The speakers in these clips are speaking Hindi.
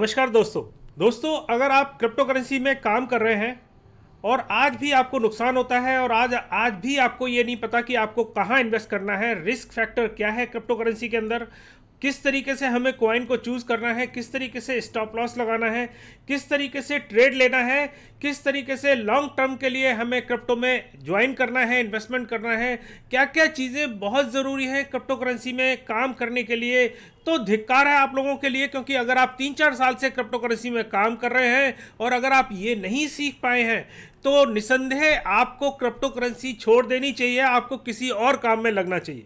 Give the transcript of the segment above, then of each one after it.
नमस्कार दोस्तों दोस्तों अगर आप क्रिप्टो करेंसी में काम कर रहे हैं और आज भी आपको नुकसान होता है और आज आज भी आपको ये नहीं पता कि आपको कहाँ इन्वेस्ट करना है रिस्क फैक्टर क्या है क्रिप्टो करेंसी के अंदर किस तरीके से हमें क्वाइन को चूज़ करना है किस तरीके से स्टॉप लॉस लगाना है किस तरीके से ट्रेड लेना है किस तरीके से लॉन्ग टर्म के लिए हमें क्रिप्टो में ज्वाइन करना है इन्वेस्टमेंट करना है क्या क्या चीज़ें बहुत ज़रूरी है क्रिप्टो करेंसी में काम करने के लिए तो धिक्कार है आप लोगों के लिए क्योंकि अगर आप तीन चार साल से क्रिप्टो करेंसी में काम कर रहे हैं और अगर आप ये नहीं सीख पाए हैं तो निसंदेह आपको क्रिप्टो करेंसी छोड़ देनी चाहिए आपको किसी और काम में लगना चाहिए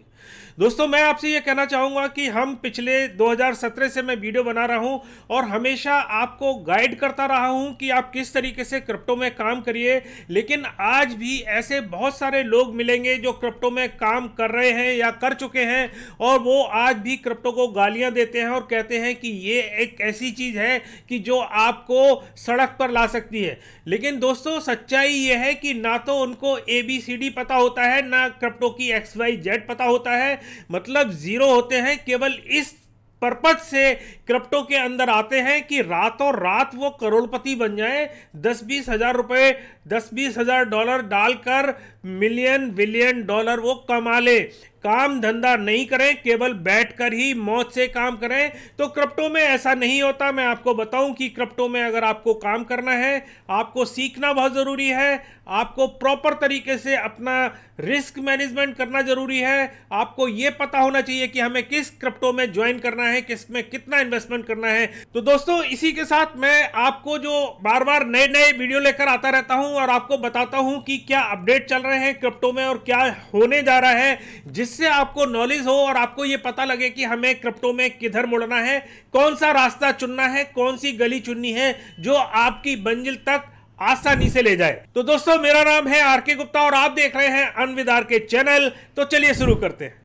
दोस्तों मैं आपसे ये कहना चाहूँगा कि हम पिछले 2017 से मैं वीडियो बना रहा हूँ और हमेशा आपको गाइड करता रहा हूँ कि आप किस तरीके से क्रिप्टो में काम करिए लेकिन आज भी ऐसे बहुत सारे लोग मिलेंगे जो क्रिप्टो में काम कर रहे हैं या कर चुके हैं और वो आज भी क्रिप्टो को गालियाँ देते हैं और कहते हैं कि ये एक ऐसी चीज़ है कि जो आपको सड़क पर ला सकती है लेकिन दोस्तों सच्चाई ये है कि ना तो उनको ए बी सी डी पता होता है ना क्रिप्टो की एक्स वाई जेड पता होता है मतलब जीरो होते हैं केवल इस पर्पज से क्रिप्टो के अंदर आते हैं कि रातों रात वो करोड़पति बन जाए दस बीस हजार रुपए दस बीस हजार डॉलर डालकर मिलियन बिलियन डॉलर वो कमा ले काम धंधा नहीं करें केवल बैठकर ही मौत से काम करें तो क्रिप्टो में ऐसा नहीं होता मैं आपको बताऊं कि क्रिप्टो में अगर आपको काम करना है आपको सीखना बहुत ज़रूरी है आपको प्रॉपर तरीके से अपना रिस्क मैनेजमेंट करना ज़रूरी है आपको ये पता होना चाहिए कि हमें किस क्रिप्टो में ज्वाइन करना है किस में कितना इन्वेस्टमेंट करना है तो दोस्तों इसी के साथ मैं आपको जो बार बार नए नए वीडियो लेकर आता रहता हूँ और आपको बताता हूँ कि क्या अपडेट चल रहा रहे हैं क्रिप्टो में और क्या होने जा रहा है जिससे आपको नॉलेज हो और आपको ये पता लगे कि हमें क्रिप्टो में किधर मुड़ना है कौन सा रास्ता चुनना है कौन सी गली चुननी है जो आपकी मंजिल तक आसानी से ले जाए तो दोस्तों मेरा नाम है आर के गुप्ता और आप देख रहे हैं अनविदार के चैनल तो चलिए शुरू करते हैं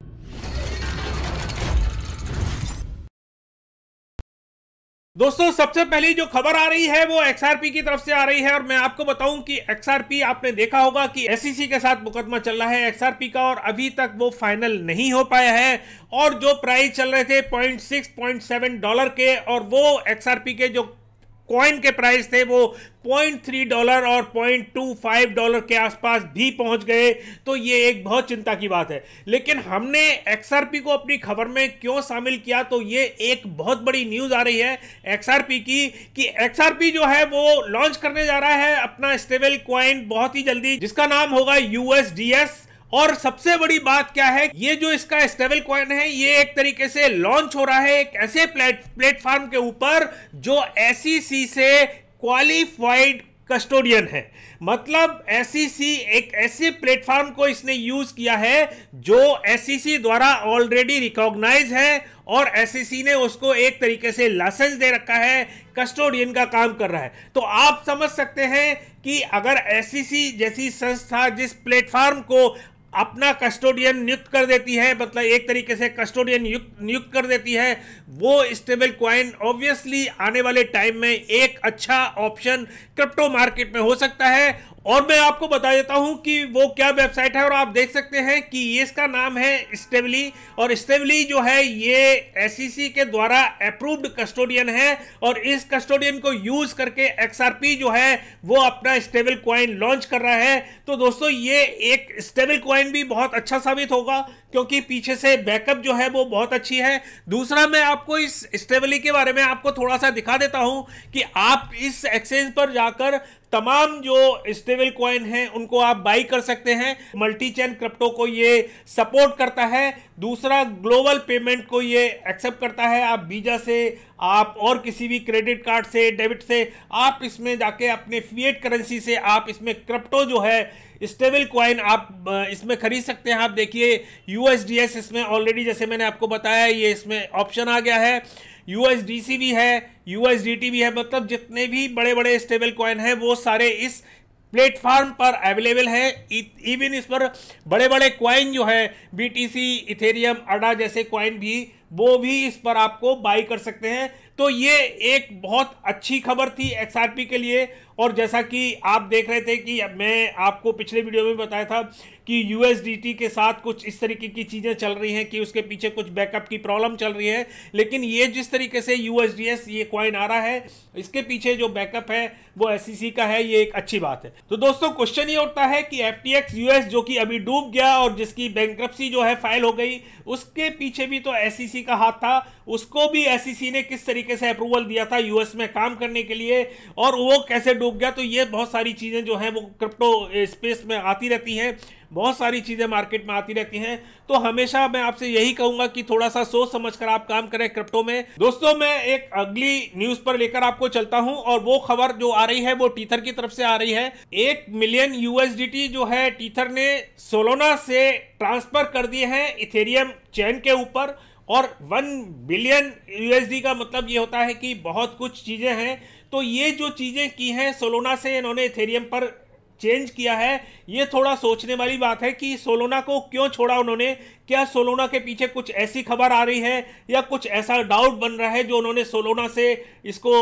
दोस्तों सबसे पहली जो खबर आ रही है वो एक्सआरपी की तरफ से आ रही है और मैं आपको बताऊं कि एक्सआरपी आपने देखा होगा कि एससीसी e के साथ मुकदमा चल रहा है एक्सआरपी का और अभी तक वो फाइनल नहीं हो पाया है और जो प्राइस चल रहे थे point six point seven dollar के और वो एक्सआरपी के जो कॉइन के प्राइस थे वो 0.3 डॉलर और 0.25 डॉलर के आसपास भी पहुंच गए तो ये एक बहुत चिंता की बात है लेकिन हमने एक्सआरपी को अपनी खबर में क्यों शामिल किया तो ये एक बहुत बड़ी न्यूज़ आ रही है एक्सआरपी की कि एक्सआरपी जो है वो लॉन्च करने जा रहा है अपना स्टेबल क्वाइन बहुत ही जल्दी जिसका नाम होगा यूएसडीएस और सबसे बड़ी बात क्या है ये जो इसका स्टेबल क्वन है ये एक तरीके से लॉन्च हो रहा है एक ऐसे प्लेटफॉर्म के ऊपर जो एस e से क्वालिफाइड कस्टोडियन है मतलब एस e एक ऐसे प्लेटफॉर्म को इसने यूज किया है जो एस e द्वारा ऑलरेडी रिकॉग्नाइज है और एस ने उसको एक तरीके से लाइसेंस दे रखा है कस्टोडियन का काम कर रहा है तो आप समझ सकते हैं कि अगर एस जैसी संस्था जिस प्लेटफॉर्म को अपना कस्टोडियन नियुक्त कर देती है मतलब एक तरीके से कस्टोडियन नियुक्त कर देती है वो स्टेबल क्वाइन ऑब्वियसली आने वाले टाइम में एक अच्छा ऑप्शन क्रिप्टो मार्केट में हो सकता है और मैं आपको बता देता हूं कि वो क्या वेबसाइट है और आप देख सकते हैं कि ये इसका नाम है स्टेबली और स्टेबली जो है ये एस e के द्वारा अप्रूव्ड कस्टोडियन है और इस कस्टोडियन को यूज करके एक्सआरपी जो है वो अपना स्टेबल क्वाइन लॉन्च कर रहा है तो दोस्तों ये एक स्टेबल क्वाइन भी बहुत अच्छा साबित होगा क्योंकि पीछे से बैकअप जो है वो बहुत अच्छी है दूसरा मैं आपको इस स्टेबली के बारे में आपको थोड़ा सा दिखा देता हूं कि आप इस एक्सचेंज पर जाकर तमाम जो स्टेबल क्वाइन हैं उनको आप बाई कर सकते हैं मल्टी चैन क्रिप्टो को ये सपोर्ट करता है दूसरा ग्लोबल पेमेंट को ये एक्सेप्ट करता है आप वीजा से आप और किसी भी क्रेडिट कार्ड से डेबिट से आप इसमें जाके अपने फीएट करेंसी से आप इसमें क्रिप्टो जो है स्टेबल क्वाइन आप इसमें खरीद सकते हैं आप देखिए यूएसडीएस इसमें ऑलरेडी जैसे मैंने आपको बताया ये इसमें ऑप्शन आ गया है यूएसडीसी भी है यूएसडीटी भी है मतलब जितने भी बड़े बड़े स्टेबल कॉइन हैं वो सारे इस प्लेटफॉर्म पर अवेलेबल है इवन इस पर बड़े बड़े कॉइन जो है बीटीसी इथेरियम अडा जैसे कॉइन भी वो भी इस पर आपको बाई कर सकते हैं तो ये एक बहुत अच्छी खबर थी एक्सआरपी के लिए और जैसा कि आप देख रहे थे कि मैं आपको पिछले वीडियो में बताया था कि यू के साथ कुछ इस तरीके की चीज़ें चल रही हैं कि उसके पीछे कुछ बैकअप की प्रॉब्लम चल रही है लेकिन ये जिस तरीके से यूएसडीएस ये क्वाइन आ रहा है इसके पीछे जो बैकअप है वो एस e का है ये एक अच्छी बात है तो दोस्तों क्वेश्चन ये उठता है कि एफ यूएस जो कि अभी डूब गया और जिसकी बैंक जो है फाइल हो गई उसके पीछे भी तो एस का हाथ था उसको भी एसईसी e ने किस तरीके से अप्रूवल दिया था यूएस में काम करने के लिए और वो कैसे डूब गया तो ये बहुत सारी चीज़ें जो है वो क्रिप्टो स्पेस में आती रहती हैं बहुत सारी चीज़ें मार्केट में आती रहती हैं तो हमेशा मैं आपसे यही कहूंगा कि थोड़ा सा सोच समझकर आप काम करें क्रिप्टो में दोस्तों मैं एक अगली न्यूज पर लेकर आपको चलता हूं और वो खबर जो आ रही है वो टीथर की तरफ से आ रही है एक मिलियन यूएसडीटी जो है टीथर ने सोलोना से ट्रांसफर कर दिए हैं इथेरियम चैन के ऊपर और वन बिलियन यूएसडी का मतलब ये होता है कि बहुत कुछ चीज़ें हैं तो ये जो चीज़ें की हैं सोलोना से इन्होंने इथेरियम पर चेंज किया है ये थोड़ा सोचने वाली बात है कि सोलोना को क्यों छोड़ा उन्होंने क्या सोलोना के पीछे कुछ ऐसी खबर आ रही है या कुछ ऐसा डाउट बन रहा है जो उन्होंने सोलोना से इसको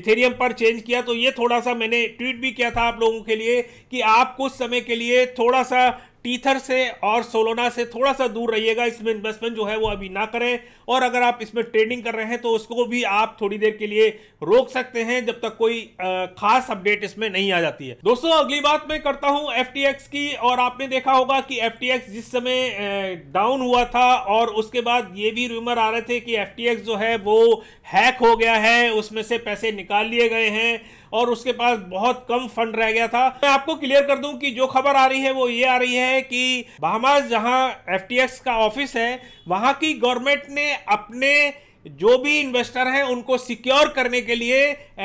इथेरियम पर चेंज किया तो ये थोड़ा सा मैंने ट्वीट भी किया था आप लोगों के लिए कि आप कुछ समय के लिए थोड़ा सा टीथर से और सोलोना से थोड़ा सा दूर रहिएगा इसमें इन्वेस्टमेंट जो है वो अभी ना करें और अगर आप इसमें ट्रेडिंग कर रहे हैं तो उसको भी आप थोड़ी देर के लिए रोक सकते हैं जब तक कोई खास अपडेट इसमें नहीं आ जाती है दोस्तों अगली बात मैं करता हूं एफ की और आपने देखा होगा कि एफ जिस समय डाउन हुआ था और उसके बाद ये भी रूमर आ रहे थे कि एफ जो है वो हैक हो गया है उसमें से पैसे निकाल लिए गए हैं और उसके पास बहुत कम फंड रह गया था मैं आपको क्लियर कर दूं कि जो खबर आ रही है वो ये आ रही है हैं कि बहमास जहां एफ का ऑफिस है वहां की गवर्नमेंट ने अपने जो भी इन्वेस्टर हैं उनको सिक्योर करने के लिए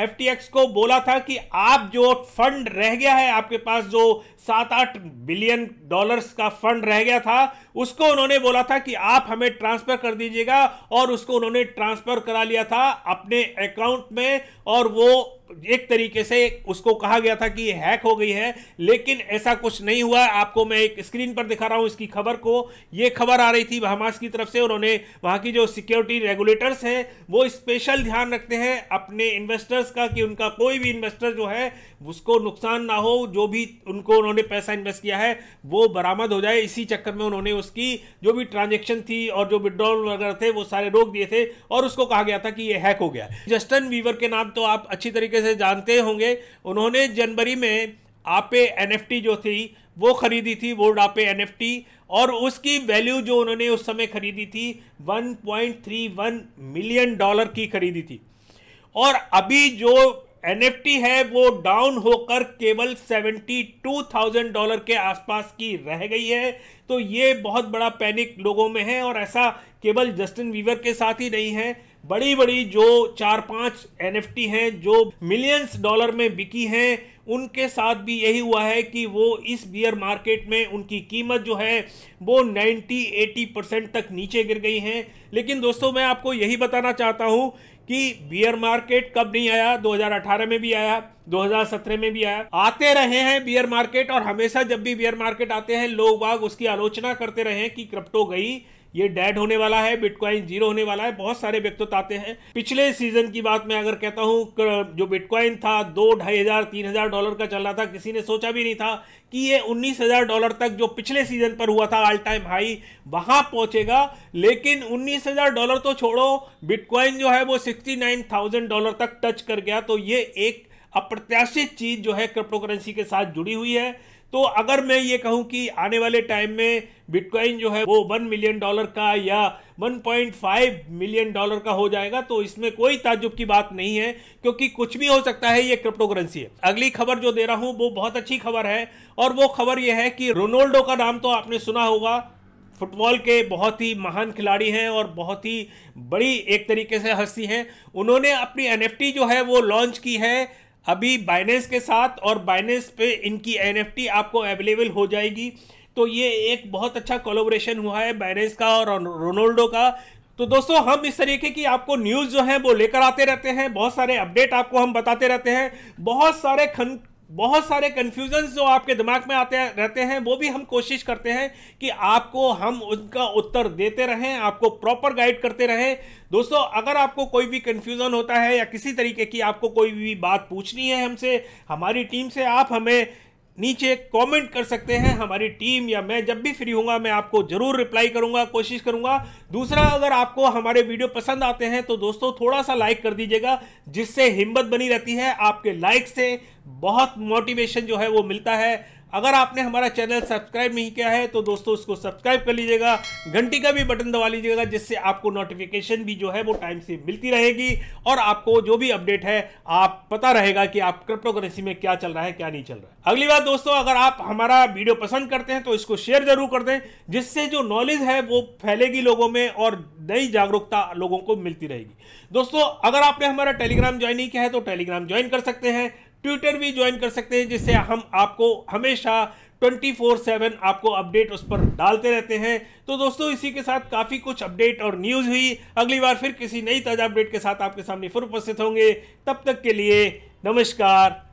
एफ को बोला था कि आप जो फंड रह गया है आपके पास जो सात आठ बिलियन डॉलर्स का फंड रह गया था उसको उन्होंने बोला था कि आप हमें ट्रांसफर कर दीजिएगा और उसको उन्होंने ट्रांसफर करा लिया था अपने अकाउंट में और वो एक तरीके से उसको कहा गया था कि हैक हो गई है लेकिन ऐसा कुछ नहीं हुआ आपको मैं एक स्क्रीन पर दिखा रहा हूं इसकी खबर को ये खबर आ रही थी हमास की तरफ से उन्होंने वहां की जो सिक्योरिटी रेगुलेटर्स हैं वो स्पेशल ध्यान रखते हैं अपने इन्वेस्टर्स का कि उनका कोई भी इन्वेस्टर जो है उसको नुकसान ना हो जो भी उनको उन्होंने उन्होंने पैसा इन्वेस्ट किया है वो बरामद हो जाए इसी चक्कर में उन्होंने उसकी जो भी ट्रांजेक्शन थी और जो विड्रॉल वगैरह थे वो सारे रोक दिए थे और उसको कहा गया था कि ये हैक हो गया जस्टन वीवर के नाम तो आप अच्छी तरीके से जानते होंगे उन्होंने जनवरी में आपे एनएफटी जो थी वो खरीदी थी वोड आपे एनएफटी और उसकी वैल्यू जो उन्होंने उस समय खरीदी थी 1.31 मिलियन डॉलर की खरीदी थी और अभी जो एन है वो डाउन होकर केवल 72,000 डॉलर के आसपास की रह गई है तो ये बहुत बड़ा पैनिक लोगों में है और ऐसा केवल जस्टिन वीवर के साथ ही नहीं है बड़ी बड़ी जो चार पांच एन हैं जो मिलियंस डॉलर में बिकी हैं उनके साथ भी यही हुआ है कि वो इस बियर मार्केट में उनकी कीमत जो है वो 90-80 परसेंट तक नीचे गिर गई हैं लेकिन दोस्तों मैं आपको यही बताना चाहता हूँ कि बियर मार्केट कब नहीं आया 2018 में भी आया 2017 में भी आया आते रहे हैं बियर मार्केट और हमेशा जब भी बियर मार्केट आते हैं लोग बाग उसकी आलोचना करते रहे हैं कि क्रिप्टो गई ये डेड होने वाला है बिटकॉइन जीरो होने वाला है बहुत सारे व्यक्तित्व आते हैं पिछले सीजन की बात मैं अगर कहता हूं जो बिटकॉइन था दो ढाई हजार तीन हजार डॉलर का चल रहा था किसी ने सोचा भी नहीं था कि ये उन्नीस हजार डॉलर तक जो पिछले सीजन पर हुआ था ऑल टाइम हाई वहां पहुंचेगा लेकिन उन्नीस हजार डॉलर तो छोड़ो बिटकॉइन जो है वो सिक्सटी नाइन थाउजेंड डॉलर तक टच कर गया तो ये एक अप्रत्याशित चीज जो है क्रिप्टो करेंसी के साथ जुड़ी हुई है तो अगर मैं ये कहूँ कि आने वाले टाइम में बिटकॉइन जो है वो वन मिलियन डॉलर का या 1.5 मिलियन डॉलर का हो जाएगा तो इसमें कोई ताजुब की बात नहीं है क्योंकि कुछ भी हो सकता है ये क्रिप्टो करेंसी है अगली खबर जो दे रहा हूं वो बहुत अच्छी खबर है और वो खबर ये है कि रोनाल्डो का नाम तो आपने सुना होगा फुटबॉल के बहुत ही महान खिलाड़ी हैं और बहुत ही बड़ी एक तरीके से हस्ती हैं उन्होंने अपनी एनएफटी जो है वो लॉन्च की है अभी बाइनेंस के साथ और बाइनेंस पे इनकी एन आपको अवेलेबल हो जाएगी तो ये एक बहुत अच्छा कोलोब्रेशन हुआ है बाइनेंस का और रोनाल्डो का तो दोस्तों हम इस तरीके की आपको न्यूज़ जो है वो लेकर आते रहते हैं बहुत सारे अपडेट आपको हम बताते रहते हैं बहुत सारे खन बहुत सारे कन्फ्यूजन्स जो आपके दिमाग में आते रहते हैं वो भी हम कोशिश करते हैं कि आपको हम उनका उत्तर देते रहें आपको प्रॉपर गाइड करते रहें दोस्तों अगर आपको कोई भी कन्फ्यूज़न होता है या किसी तरीके की आपको कोई भी बात पूछनी है हमसे हमारी टीम से आप हमें नीचे कमेंट कर सकते हैं हमारी टीम या मैं जब भी फ्री हूँ मैं आपको ज़रूर रिप्लाई करूँगा कोशिश करूँगा दूसरा अगर आपको हमारे वीडियो पसंद आते हैं तो दोस्तों थोड़ा सा लाइक कर दीजिएगा जिससे हिम्मत बनी रहती है आपके लाइक से बहुत मोटिवेशन जो है वो मिलता है अगर आपने हमारा चैनल सब्सक्राइब नहीं किया है तो दोस्तों इसको सब्सक्राइब कर लीजिएगा घंटी का भी बटन दबा लीजिएगा जिससे आपको नोटिफिकेशन भी जो है वो टाइम से मिलती रहेगी और आपको जो भी अपडेट है आप पता रहेगा कि आप क्रिप्टो करेंसी में क्या चल रहा है क्या नहीं चल रहा है अगली बात दोस्तों अगर आप हमारा वीडियो पसंद करते हैं तो इसको शेयर जरूर कर दें जिससे जो नॉलेज है वो फैलेगी लोगों में और नई जागरूकता लोगों को मिलती रहेगी दोस्तों अगर आपने हमारा टेलीग्राम ज्वाइन नहीं किया है तो टेलीग्राम ज्वाइन कर सकते हैं ट्विटर भी ज्वाइन कर सकते हैं जिससे हम आपको हमेशा ट्वेंटी फोर सेवन आपको अपडेट उस पर डालते रहते हैं तो दोस्तों इसी के साथ काफ़ी कुछ अपडेट और न्यूज़ हुई अगली बार फिर किसी नई ताज़ा अपडेट के साथ आपके सामने फिर उपस्थित होंगे तब तक के लिए नमस्कार